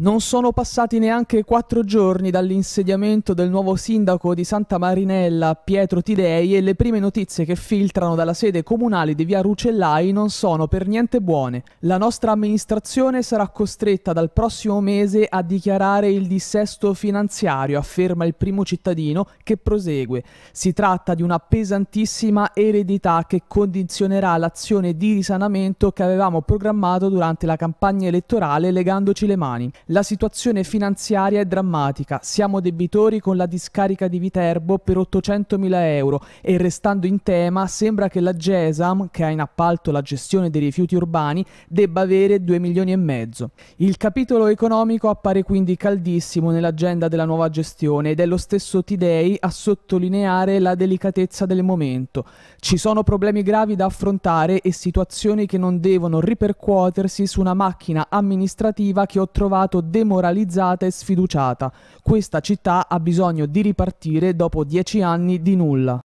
Non sono passati neanche quattro giorni dall'insediamento del nuovo sindaco di Santa Marinella, Pietro Tidei, e le prime notizie che filtrano dalla sede comunale di via Rucellai non sono per niente buone. La nostra amministrazione sarà costretta dal prossimo mese a dichiarare il dissesto finanziario, afferma il primo cittadino, che prosegue. Si tratta di una pesantissima eredità che condizionerà l'azione di risanamento che avevamo programmato durante la campagna elettorale legandoci le mani. La situazione finanziaria è drammatica. Siamo debitori con la discarica di Viterbo per 800.000 euro e restando in tema sembra che la GESAM, che ha in appalto la gestione dei rifiuti urbani, debba avere 2 milioni e mezzo. Il capitolo economico appare quindi caldissimo nell'agenda della nuova gestione ed è lo stesso Tidei a sottolineare la delicatezza del momento. Ci sono problemi gravi da affrontare e situazioni che non devono ripercuotersi su una macchina amministrativa che ho trovato stato demoralizzata e sfiduciata. Questa città ha bisogno di ripartire dopo dieci anni di nulla.